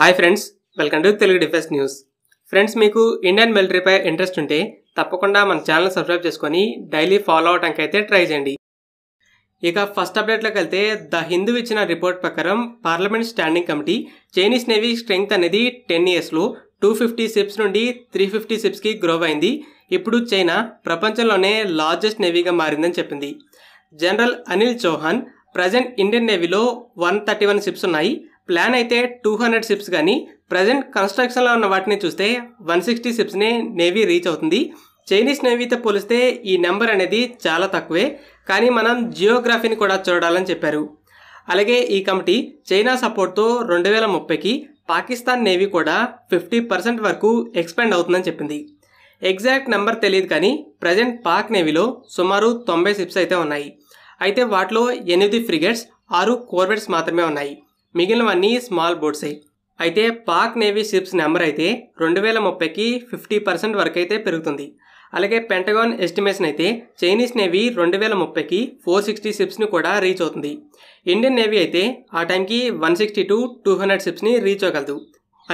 hi friends welcome to Telugu defence news friends మీకు Indian మిలిటరీపై interest ఉంటే తప్పకుండా మన ఛానల్ సబ్స్క్రైబ్ చేసుకొని డైలీ ఫాలో అవడానికి అయితే ట్రై చేయండి ఇక ఫస్ట్ అప్డేట్లోకి వెళ్తే ద హిందూ ఇచ్చిన రిపోర్ట్ ప్రకారం parliament standing committee Chinese navy strength అనేది టెన్ ఇయర్స్లో టూ ఫిఫ్టీ సిప్స్ నుండి త్రీ ఫిఫ్టీ సిప్స్కి గ్రో అయింది ఇప్పుడు చైనా ప్రపంచంలోనే లార్జెస్ట్ నేవీగా మారిందని చెప్పింది general Anil Chauhan present Indian నేవీలో వన్ థర్టీ వన్ షిప్స్ ఉన్నాయి ప్లాన్ అయితే టూ హండ్రెడ్ షిప్స్ కానీ ప్రజెంట్ కన్స్ట్రక్షన్లో ఉన్న వాటిని చూస్తే వన్ సిక్స్టీ షిప్స్నే నేవీ రీచ్ అవుతుంది చైనీస్ నేవీతో పోలిస్తే ఈ నెంబర్ అనేది చాలా తక్కువే కానీ మనం జియోగ్రఫీని కూడా చూడాలని చెప్పారు అలాగే ఈ కమిటీ చైనా సపోర్ట్తో రెండు వేల ముప్పైకి పాకిస్తాన్ నేవీ కూడా ఫిఫ్టీ పర్సెంట్ వరకు ఎక్స్పెండ్ అవుతుందని చెప్పింది ఎగ్జాక్ట్ నెంబర్ తెలియదు కానీ ప్రజెంట్ పాక్ నేవీలో సుమారు తొంభై షిప్స్ అయితే ఉన్నాయి అయితే వాటిలో ఎనిమిది ఫ్రిగేట్స్ ఆరు కోర్వెట్స్ మాత్రమే ఉన్నాయి మిగిలినవన్నీ స్మాల్ బోట్సే అయితే పాక్ నేవీ షిప్స్ నెంబర్ అయితే రెండు వేల ముప్పైకి ఫిఫ్టీ పర్సెంట్ వరకు అయితే పెరుగుతుంది అలాగే పెంటగాన్ ఎస్టిమేషన్ అయితే చైనీస్ నేవీ రెండు వేల ముప్పైకి ఫోర్ సిక్స్టీ షిప్స్ని కూడా రీచ్ అవుతుంది ఇండియన్ నేవీ అయితే ఆ టైంకి one sixty to two hundred షిప్స్ని రీచ్ అవ్వగలదు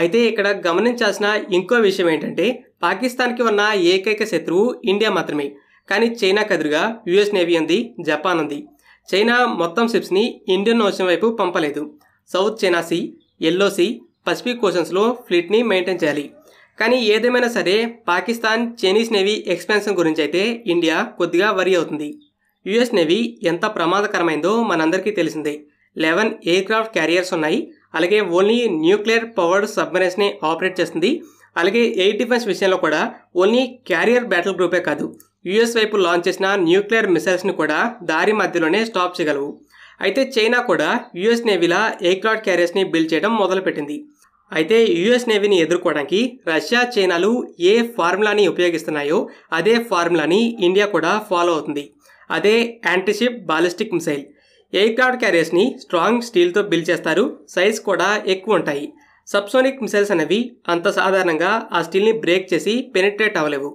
అయితే ఇక్కడ గమనించాల్సిన ఇంకో విషయం ఏంటంటే పాకిస్తాన్కి ఉన్న ఏకైక శత్రువు ఇండియా మాత్రమే కానీ చైనా కదురుగా యుఎస్ నేవీ ఉంది జపాన్ ఉంది చైనా మొత్తం షిప్స్ని ఇండియన్ ఓషన్ వైపు పంపలేదు South China Sea Yellow Sea Pacific ఓషన్స్లో ఫ్లీట్ని మెయింటైన్ చేయాలి కానీ ఏదేమైనా సరే పాకిస్తాన్ చైనీస్ నేవీ ఎక్స్పెన్షన్ గురించి అయితే ఇండియా కొద్దిగా వరి అవుతుంది యుఎస్ నేవీ ఎంత ప్రమాదకరమైందో మనందరికీ తెలిసిందే లెవెన్ ఎయిర్క్రాఫ్ట్ క్యారియర్స్ ఉన్నాయి అలాగే ఓన్లీ న్యూక్లియర్ పవర్డ్ సబ్మెరైన్స్ని ఆపరేట్ చేస్తుంది అలాగే ఎయిర్ డిఫెన్స్ విషయంలో కూడా ఓన్లీ క్యారియర్ బ్యాటిల్ గ్రూపే కాదు యుఎస్ వైపు లాంచ్ చేసిన న్యూక్లియర్ మిసైల్స్ని కూడా దారి మధ్యలోనే స్టాప్ చేయగలవు అయితే చైనా కూడా యుఎస్ నేవీలా ఎయిర్క్రాఫ్ట్ క్యారియర్స్ని బిల్డ్ చేయడం మొదలుపెట్టింది అయితే యుఎస్ నేవీని ఎదుర్కోవడానికి రష్యా చైనాలు ఏ ఫార్ములాని ఉపయోగిస్తున్నాయో అదే ఫార్ములాని ఇండియా కూడా ఫాలో అవుతుంది అదే యాంటీషిప్ బాలిస్టిక్ మిసైల్ ఎయిర్క్రాఫ్ట్ క్యారియర్స్ని స్ట్రాంగ్ స్టీల్తో బిల్డ్ చేస్తారు సైజ్ కూడా ఎక్కువ ఉంటాయి సబ్సోనిక్ మిసైల్స్ అనేవి అంత సాధారణంగా ఆ స్టీల్ని బ్రేక్ చేసి పెనిట్రేట్ అవ్వలేవు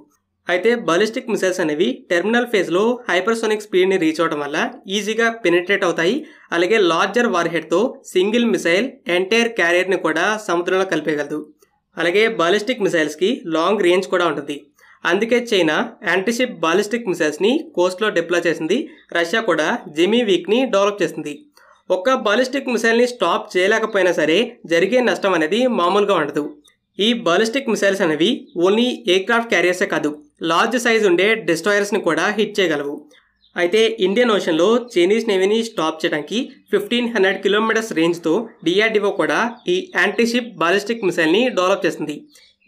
అయితే బాలిస్టిక్ మిసైల్స్ అనేవి టెర్మినల్ ఫేజ్లో హైపర్సోనిక్ స్పీడ్ని రీచ్ అవడం వల్ల ఈజీగా పెనిట్రేట్ అవుతాయి అలాగే లార్జర్ వార్హెడ్తో సింగిల్ మిసైల్ ఎంటైర్ క్యారియర్ని కూడా సముద్రంలో కలిపేయగలదు అలాగే బాలిస్టిక్ మిసైల్స్కి లాంగ్ రేంజ్ కూడా ఉంటుంది అందుకే చైనా యాంటీషిప్ బాలిస్టిక్ మిసైల్స్ని కోస్ట్లో డిప్లాయ్ చేసింది రష్యా కూడా జెమీ వీక్ని డెవలప్ చేసింది ఒక్క బాలిస్టిక్ మిసైల్ని స్టాప్ చేయలేకపోయినా సరే జరిగే నష్టం అనేది మామూలుగా ఉండదు ఈ బాలిస్టిక్ మిసైల్స్ అనేవి ఓన్లీ ఎయిర్క్రాఫ్ట్ క్యారియర్సే కాదు లార్జ్ సైజ్ ఉండే డిస్ట్రాయర్స్ని కూడా హిట్ చేయగలవు అయితే ఇండియన్ ఓషన్లో చైనీస్ నేవీని స్టాప్ చేయడానికి ఫిఫ్టీన్ హండ్రెడ్ కిలోమీటర్స్ రేంజ్తో డిఆర్డిఓ కూడా ఈ యాంటీషిప్ బాలిస్టిక్ మిసైల్ని డెవలప్ చేస్తుంది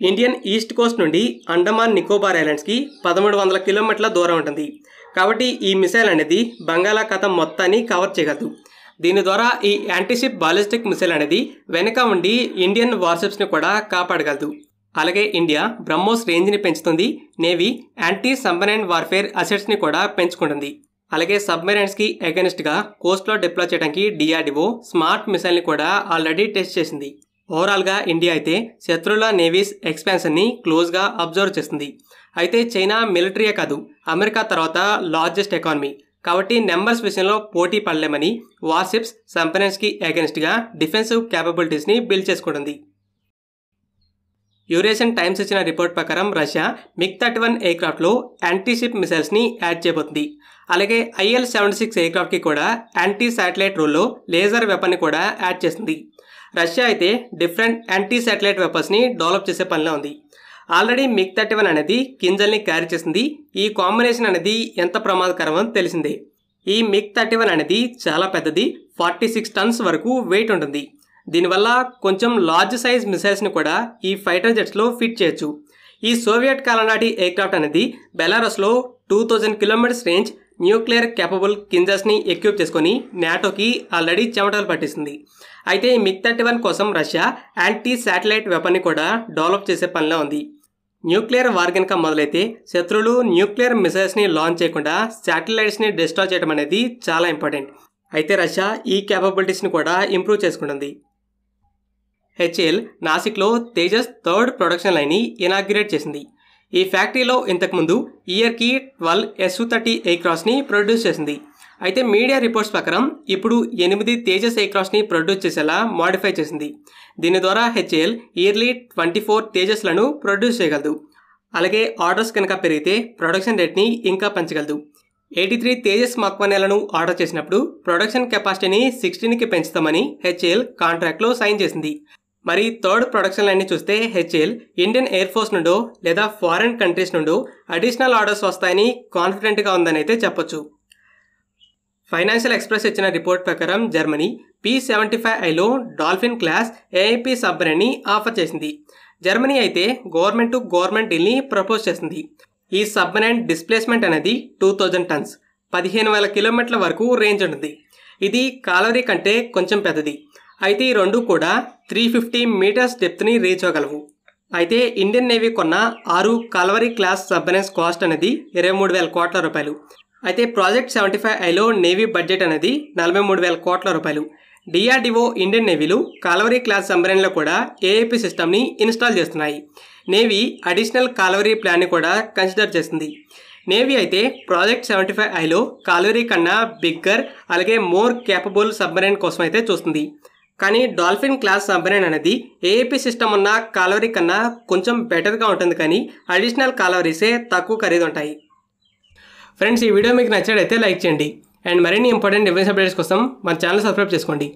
ఇండియన్ ఈస్ట్ కోస్ట్ నుండి అండమాన్ నికోబార్ ఐలాండ్స్కి పదమూడు వందల కిలోమీటర్ల దూరం ఉంటుంది కాబట్టి ఈ మిసైల్ అనేది బంగాళాఖాతం మొత్తాన్ని కవర్ చేయగలదు దీని ద్వారా ఈ యాంటీషిప్ బాలిస్టిక్ మిసైల్ అనేది వెనక ఉండి ఇండియన్ వార్షిప్స్ని కూడా కాపాడగలదు అలాగే ఇండియా బ్రహ్మోస్ రేంజ్ని పెంచుతుంది నేవీ యాంటీ సబ్మరైన్ వార్ఫేర్ అసెట్స్ని కూడా పెంచుకుంటుంది అలాగే సబ్మెరైన్స్కి అగెనిస్ట్గా కోస్ట్లో డిప్లాయ్ చేయడానికి డిఆర్డిఓ స్మార్ట్ మిసైల్ని కూడా ఆల్రెడీ టెస్ట్ చేసింది ఓవరాల్గా ఇండియా అయితే శత్రుల నేవీస్ ఎక్స్పాన్షన్ని క్లోజ్గా అబ్జర్వ్ చేస్తుంది అయితే చైనా మిలిటరీయే కాదు అమెరికా తర్వాత లార్జెస్ట్ ఎకానమీ కాబట్టి నెంబర్స్ విషయంలో పోటీ పడలేమని వార్షిప్స్ సంపెనెన్స్కి అగెనిస్ట్గా డిఫెన్సివ్ క్యాపబిలిటీస్ని బిల్డ్ చేసుకుంటుంది యురేషన్ టైమ్స్ ఇచ్చిన రిపోర్ట్ ప్రకారం రష్యా మిగ్ థర్టీ వన్ ఎయిర్క్రాఫ్ట్లో యాంటీషిప్ మిసైల్స్ని యాడ్ చేయబోతుంది అలాగే ఐఎల్ సెవెంటీ సిక్స్ ఎయిర్క్రాఫ్ట్కి కూడా యాంటీ శాటిలైట్ రోల్లో లేజర్ వెపన్ని కూడా యాడ్ చేసింది రష్యా అయితే డిఫరెంట్ యాంటీ శాటిలైట్ వెపన్స్ని డెవలప్ చేసే పనిలో ఉంది ఆల్రెడీ మిగ్ థర్టీ వన్ అనేది గింజల్ని క్యారీ చేసింది ఈ కాంబినేషన్ అనేది ఎంత ప్రమాదకరమో తెలిసిందే ఈ మిగ్ థర్టీ వన్ అనేది చాలా పెద్దది ఫార్టీ సిక్స్ టన్స్ వరకు వెయిట్ ఉంటుంది దీనివల్ల కొంచెం లార్జ్ సైజ్ మిసైల్స్ని కూడా ఈ ఫైటర్ జెట్స్లో ఫిట్ చేయొచ్చు ఈ సోవియట్ కాలనాటి ఎయిర్క్రాఫ్ట్ అనేది బెలారస్లో two thousand kilometres range nuclear capable కింజర్స్ని ఎక్యూప్ చేసుకొని నాటోకి ఆల్రెడీ చెమటలు పట్టిస్తుంది అయితే ఈ మిగ్ థర్టీ వన్ కోసం రష్యా యాంటీ శాటిలైట్ వెపన్ని కూడా డెవలప్ చేసే పనిలో ఉంది న్యూక్లియర్ వార్ కనుక మొదలైతే శత్రువులు న్యూక్లియర్ మిసైల్స్ని లాంచ్ చేయకుండా శాటిలైట్స్ని డిస్ట్రాయ్ చేయడం అనేది చాలా ఇంపార్టెంట్ అయితే రష్యా ఈ క్యాపబిలిటీస్ని కూడా ఇంప్రూవ్ చేసుకుంటుంది హెచ్ఎల్ నాసిక్లో తేజస్ థర్డ్ ప్రొడక్షన్ లైన్ని ఇనాగ్రేట్ చేసింది ఈ ఫ్యాక్టరీలో ఇంతకుముందు ఇయర్కి ట్వెల్వ్ ఎస్సు థర్టీ ఎయిక్రాస్ని ప్రొడ్యూస్ చేసింది అయితే మీడియా రిపోర్ట్స్ ప్రకారం ఇప్పుడు ఎనిమిది తేజస్ ఎయిక్రాస్ని ప్రొడ్యూస్ చేసేలా మాడిఫై చేసింది దీని ద్వారా హెచ్ఎల్ ఇయర్లీ ట్వంటీ ఫోర్ తేజస్లను ప్రొడ్యూస్ చేయగలదు అలాగే ఆర్డర్స్ కనుక పెరిగితే ప్రొడక్షన్ రేట్ని ఇంకా పెంచగలదు ఎయిటీ త్రీ తేజస్ మక్వనేలను ఆర్డర్ చేసినప్పుడు ప్రొడక్షన్ కెపాసిటీని సిక్స్టీన్కి పెంచుతామని హెచ్ఏఎల్ కాంట్రాక్ట్లో సైన్ చేసింది మరి థర్డ్ ప్రొడక్షన్ లైన్ని చూస్తే హెచ్ఎల్ ఇండియన్ ఎయిర్ ఫోర్స్ నుండో లేదా ఫారిన్ కంట్రీస్ నుండో అడిషనల్ ఆర్డర్స్ వస్తాయని కాన్ఫిడెంట్గా ఉందని అయితే చెప్పొచ్చు ఫైనాన్షియల్ ఎక్స్ప్రెస్ ఇచ్చిన రిపోర్ట్ ప్రకారం జర్మనీ పి సెవెంటీ ఫైవ్ ఐలో డాల్ఫిన్ క్లాస్ ఏఐపి సబ్మరీన్ని ఆఫర్ చేసింది జర్మనీ అయితే గవర్నమెంట్ టు గవర్నమెంట్ డీల్ని ప్రపోజ్ చేసింది ఈ సబ్మరైన్ డిస్ప్లేస్మెంట్ అనేది టూ థౌజండ్ టన్స్ పదిహేను వేల కిలోమీటర్ల వరకు రేంజ్ ఉంటుంది ఇది కాలరీ కంటే కొంచెం పెద్దది అయితే ఈ రెండు కూడా త్రీ ఫిఫ్టీ మీటర్స్ డెప్త్ని రీచ్ అవ్వగలవు అయితే ఇండియన్ నేవీ కొన్న ఆరు కాల్వరీ క్లాస్ సబ్మెరైన్స్ కాస్ట్ అనేది ఇరవై మూడు వేల కోట్ల రూపాయలు అయితే ప్రాజెక్ట్ సెవెంటీ ఫైవ్ ఐలో నేవీ బడ్జెట్ అనేది నలభై మూడు వేల కోట్ల రూపాయలు డిఆర్డిఓ ఇండియన్ నేవీలు కాలవరీ క్లాస్ సంబరంలో కూడా ఏఏపి సిస్టమ్ని ఇన్స్టాల్ చేస్తున్నాయి నేవీ అడిషనల్ కాలవరీ ప్లాన్ని కూడా కన్సిడర్ చేసింది నేవీ అయితే ప్రాజెక్ట్ సెవెంటీ ఫైవ్ ఐలో కాలవరీ కన్నా బిగ్గర్ అలాగే మోర్ కేపబుల్ సబ్మరైన్ కోసం అయితే చూస్తుంది కానీ డాల్ఫిన్ క్లాస్ సబ్మెరైన్ అనేది ఏఏపీ సిస్టమ్ ఉన్న కాలవరీ కన్నా కొంచెం బెటర్గా ఉంటుంది కానీ అడిషనల్ కాలవరీసే తక్కువ ఖరీదు ఉంటాయి ఫ్రెండ్స్ ఈ వీడియో మీకు నచ్చినట్లయితే లైక్ చేయండి అండ్ మరిన్ని ఇంపార్టెంట్ డిఫరెన్స్ అప్డేట్స్ కోసం మన ఛానల్ సబ్స్క్రైబ్ చేసుకోండి